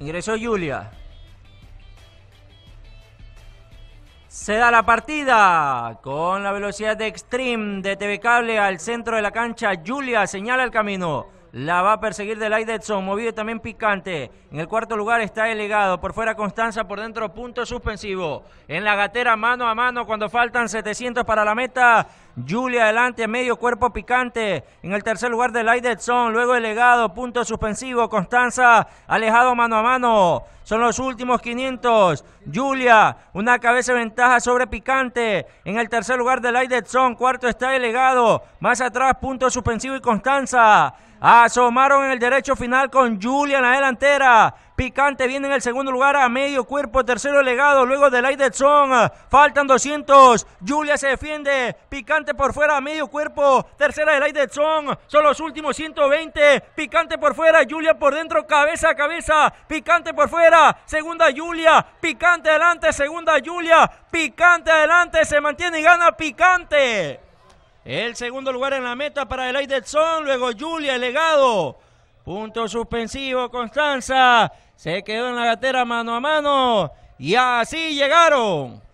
Ingresó Julia. Se da la partida con la velocidad de Extreme de TV Cable al centro de la cancha. Julia señala el camino. La va a perseguir del Edson, movido también picante. En el cuarto lugar está legado. Por fuera Constanza, por dentro punto suspensivo. En la gatera mano a mano cuando faltan 700 para la meta. Julia adelante, medio cuerpo picante. En el tercer lugar de Zone, luego delegado, legado, punto suspensivo. Constanza, alejado mano a mano. Son los últimos 500. Julia, una cabeza de ventaja sobre picante. En el tercer lugar de Zone, cuarto está delegado. Más atrás, punto suspensivo y Constanza. Asomaron en el derecho final con Julia en la delantera. Picante viene en el segundo lugar a medio cuerpo, tercero legado, luego de Zone. Faltan 200. Julia se defiende. Picante por fuera medio cuerpo, tercera de Song, son los últimos 120, picante por fuera, Julia por dentro, cabeza a cabeza, picante por fuera, segunda Julia, picante adelante, segunda Julia, picante adelante, se mantiene y gana picante. El segundo lugar en la meta para el luego Julia, legado. Punto suspensivo, Constanza. Se quedó en la gatera mano a mano. Y así llegaron.